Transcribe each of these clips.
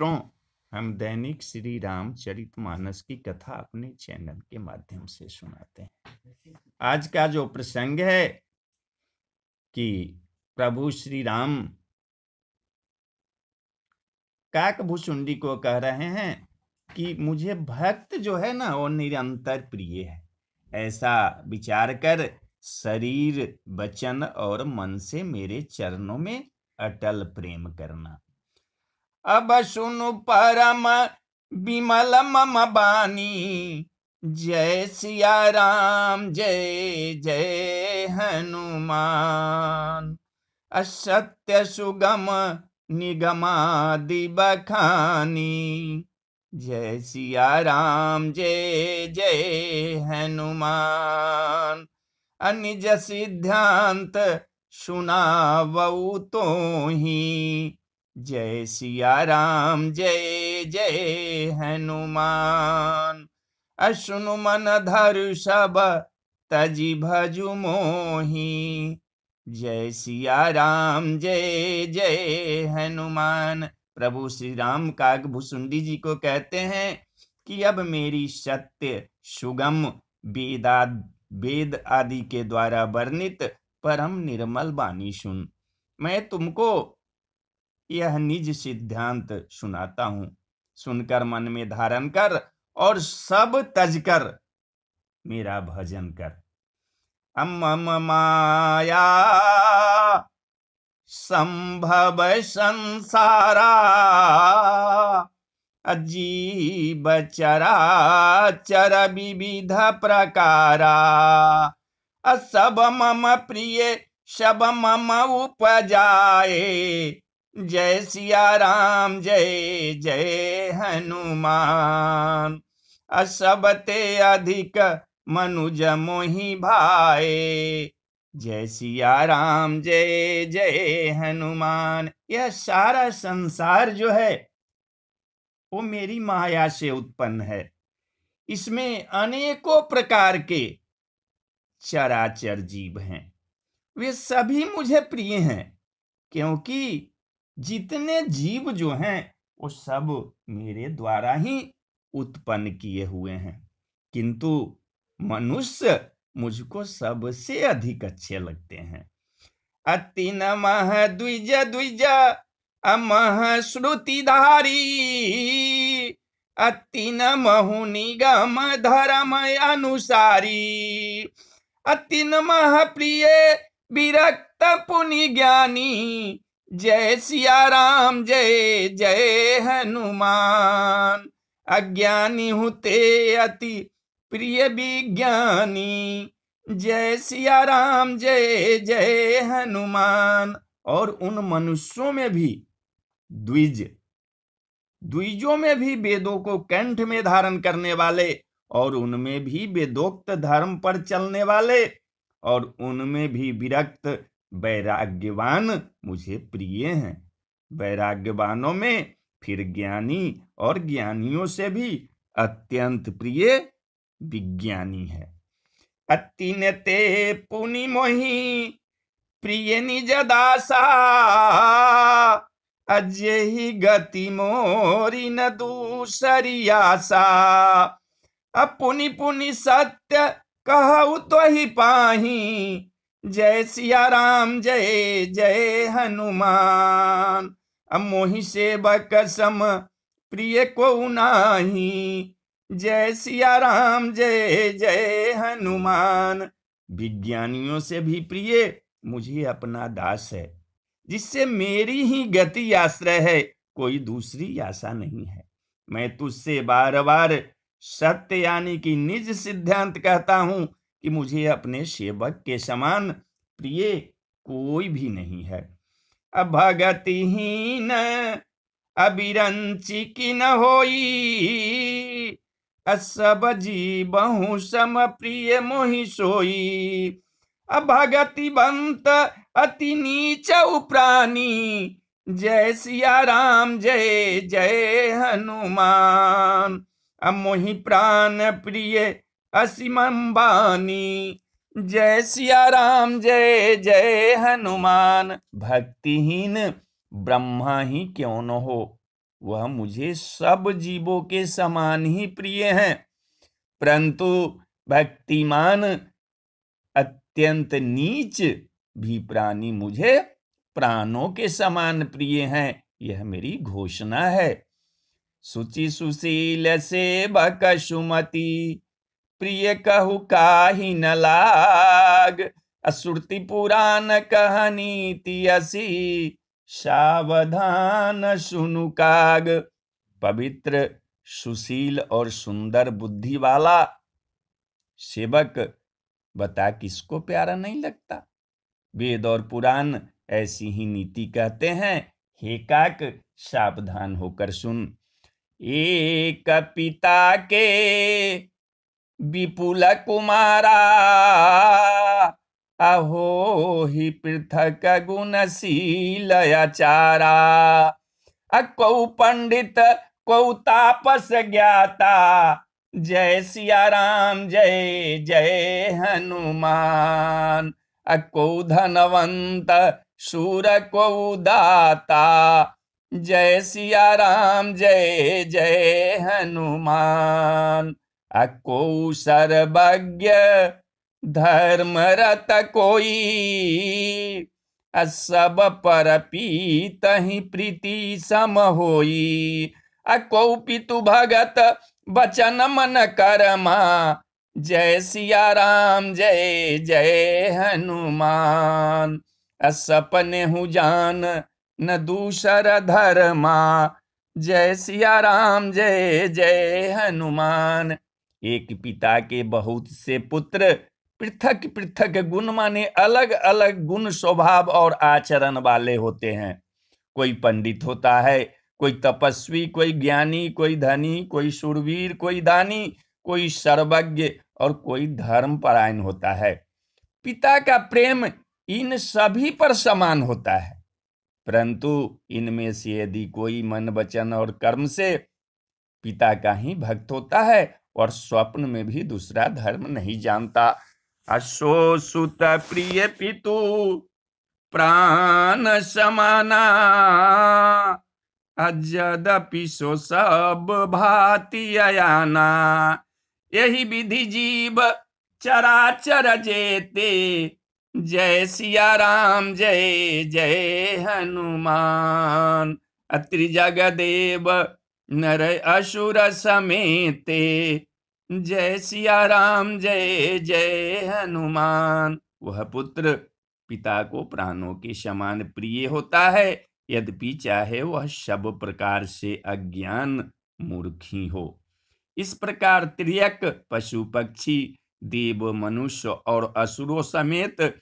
मित्रों हम दैनिक श्री राम चरित मानस की कथा अपने चैनल के माध्यम से सुनाते हैं आज का जो प्रसंग है कि प्रभु श्री राम काकभूषुंडी को कह रहे हैं कि मुझे भक्त जो है ना वो निरंतर प्रिय है ऐसा विचार कर शरीर वचन और मन से मेरे चरणों में अटल प्रेम करना अब सुनु परम विमल मम बानी जय सिया राम जय जय हनुमान असत्य सुगम निगमादि बखानी जय सिया राम जय जय हनुमान अनिज सिद्धांत सुनावऊ तो ही जय सिया राम जय जय हनुमान अश्नु मन धर सब तजी भजु मोही जय सिया राम जय जय हनुमान प्रभु श्री राम काग भुसुंडी जी को कहते हैं कि अब मेरी सत्य सुगम वेदा वेद आदि के द्वारा वर्णित परम निर्मल वाणी सुन मैं तुमको यह निज सिद्धांत सुनाता हूं सुनकर मन में धारण कर और सब तज कर मेरा भजन कर अम माया संभव संसारा अजीब चरा चर विविध प्रकारा असब मम प्रिय शब मम उपजाए जय सिया राम जय जय हनुमान असबते अधिक मनुज मोहि भाए जय सिया राम जय जय हनुमान यह सारा संसार जो है वो मेरी माया से उत्पन्न है इसमें अनेकों प्रकार के चराचर जीव हैं वे सभी मुझे प्रिय हैं क्योंकि जितने जीव जो हैं वो सब मेरे द्वारा ही उत्पन्न किए हुए हैं किंतु मनुष्य मुझको सबसे अधिक अच्छे लगते हैं अति नमः द्विज द्विज अमह धारी अति नमहु निगम धर्म अनुसारी अति नमः प्रिय विरक्त पुनि ज्ञानी जय सिया राम जय जय हनुमान अज्ञानी होते अति प्रिय विज्ञानी जय सिया राम जय जय हनुमान और उन मनुष्यों में भी द्विज द्विजों में भी वेदों को कंठ में धारण करने वाले और उनमें भी वेदोक्त धर्म पर चलने वाले और उनमें भी विरक्त वैराग्यवान मुझे प्रिय हैं वैराग्यवानों में फिर ज्ञानी और ज्ञानियों से भी अत्यंत प्रिय विज्ञानी है ने पुनि मोहि प्रिय निज दासा अजय ही गति मोरी न दूसरी आशा अपुनि पुनि सत्य कहु तो ही पाही जय सिया राम जय जय हनुमान अब मोहि सेवा प्रिय को नाही जय सिया राम जय जय हनुमान विज्ञानियों से भी प्रिय मुझे अपना दास है जिससे मेरी ही गति आश्रय है कोई दूसरी आशा नहीं है मैं तुझसे बार बार सत्य यानी कि निज सिद्धांत कहता हूं कि मुझे अपने सेवक के समान प्रिय कोई भी नहीं है अभगतिन अबिरंची की न हो सब जी बहु सम प्रिय मोहि सोई अभगति बंत अति नीच प्राणी जय सिया राम जय जय हनुमान अमोहि प्राण प्रिय असीम अंबानी जय सिया राम जय जय हनुमान भक्तिहीन ब्रह्मा ही क्यों न हो वह मुझे सब जीवों के समान ही प्रिय हैं परंतु भक्तिमान अत्यंत नीच भी प्राणी मुझे प्राणों के समान प्रिय हैं यह मेरी घोषणा है सुचि सुशील से बकसुमती प्रिय कहु काही न लाग अश्रुति पुराण कहनी तियसी सावधान सुनु काग पवित्र सुशील और सुंदर बुद्धि वाला सेवक बता किसको प्यारा नहीं लगता वेद और पुराण ऐसी ही नीति कहते हैं हे काक सावधान होकर सुन एक पिता के विपुल कुमारा अहो ही पृथक गुणशील चारा अकौ पंडित कौ तापस ज्ञाता जय सिया राम जय जय हनुमान अकौ धनवंत सूर कौ दाता जय सिया राम जय जय हनुमान अको सर्वज्ञ धर्मरत कोई असब पर पीत ही प्रीति सम होई अको पितु भगत बचन मन करमा जय सिया राम जय जय हनुमान असपने हु जान न दूसर धर्मा जय सिया राम जय जय हनुमान एक पिता के बहुत से पुत्र पृथक पृथक गुण माने अलग अलग गुण स्वभाव और आचरण वाले होते हैं कोई पंडित होता है कोई तपस्वी कोई ज्ञानी कोई धनी कोई सुरवीर कोई दानी कोई सर्वज्ञ और कोई धर्मपरायण होता है पिता का प्रेम इन सभी पर समान होता है परंतु इनमें से यदि कोई मन वचन और कर्म से पिता का ही भक्त होता है और स्वप्न में भी दूसरा धर्म नहीं जानता अशो सुत प्रिय पितु प्राण समाना अजदपि सो सब भाति अयाना यही विधि जीव चराचर जेते जय सिया राम जय जय हनुमान अत्रि जगदेव नर असुर समेत जय सिया राम जय जय हनुमान वह पुत्र पिता को प्राणों के समान प्रिय होता है यद्यपि चाहे वह सब प्रकार से अज्ञान मूर्खी हो इस प्रकार त्रियक पशु पक्षी देव मनुष्य और असुरों समेत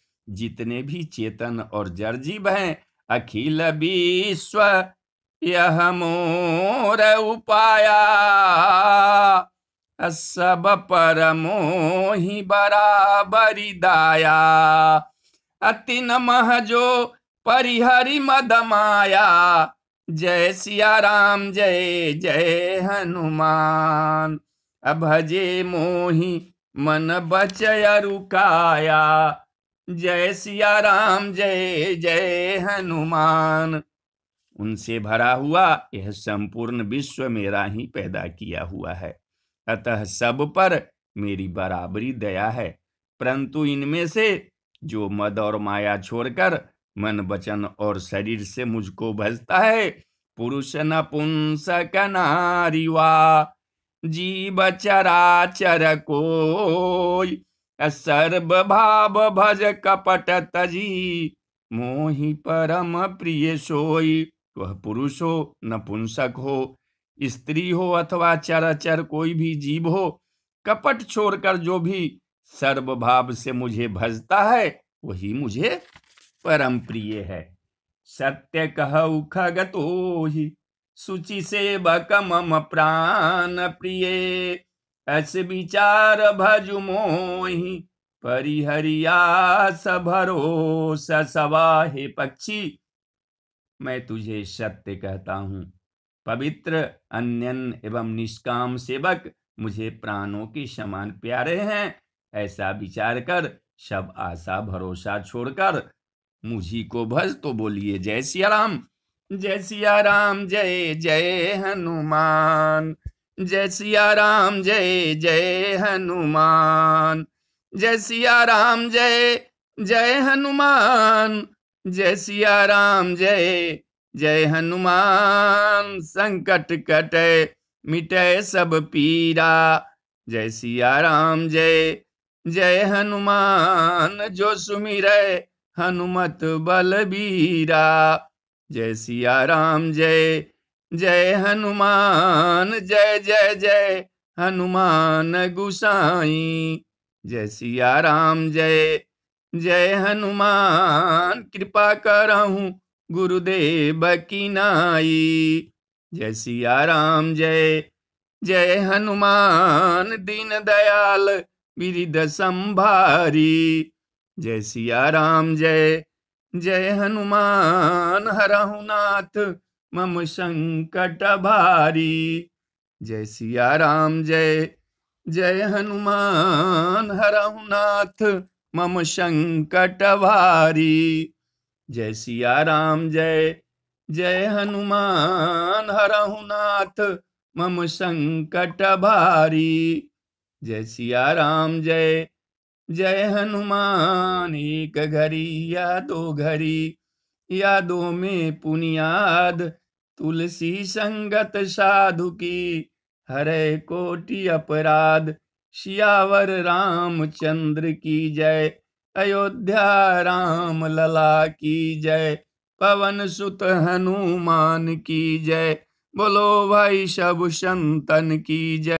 जितने भी चेतन और जर्जीव हैं अखिल विश्व यह मोर उपाया सब परमो ही बराबरी दाया अति नमः जो परिहरि मद माया जय सिया राम जय जय हनुमान अभजे मोहि मन बचय रुकाया जय सिया राम जय जय हनुमान उनसे भरा हुआ यह संपूर्ण विश्व मेरा ही पैदा किया हुआ है अतः सब पर मेरी बराबरी दया है परंतु इनमें से जो मद और माया छोड़कर मन वचन और शरीर से मुझको भजता है पुरुष नपुंसक नारीवा जीव चर को सर्व भाव भज कपट तजी मोहि परम प्रिय सोई वह पुरुष हो नपुंसक हो स्त्री हो अथवा चराचर कोई भी जीव हो कपट छोड़कर जो भी सर्वभाव से मुझे भजता है वही मुझे परम प्रिय है सत्य कह उखगतो ही सुचि से मम प्राण प्रिय अस विचार भजु मोहि परिहरिया सभरो सवाहे पक्षी मैं तुझे सत्य कहता हूँ पवित्र अन्यन एवं निष्काम सेवक मुझे प्राणों के समान प्यारे हैं ऐसा विचार कर सब आशा भरोसा छोड़कर मुझी को भज तो बोलिए जय सिया राम जय सिया राम जय जय हनुमान जय सिया राम जय जय हनुमान जय सिया राम जय जय हनुमान जय सिया राम जय जय हनुमान संकट कटे मिटे सब पीरा जय सिया राम जय जय हनुमान जो सुमिर हनुमत बलबीरा जय सिया राम जय जय हनुमान जय जय जय हनुमान गुसाई जय सिया राम जय जय हनुमान कृपा करहूं गुरुदेव की नाई जय सिया राम जय जय हनुमान दीन दयाल विरिद संभारी जय सिया राम जय जय हनुमान हरहु नाथ मम संकट भारी जय सिया राम जय जय हनुमान हरहु नाथ मम संकट भारी जय सिया राम जय जय हनुमान हरहुनाथ मम संकट भारी जय सिया राम जय जय हनुमान एक घरी या दो घरी यादों में पुनियाद तुलसी संगत साधु की हरे कोटि अपराध शियावर रामचंद्र की जय अयोध्या राम लला की जय पवन सुत हनुमान की जय बोलो भाई सब संतन की जय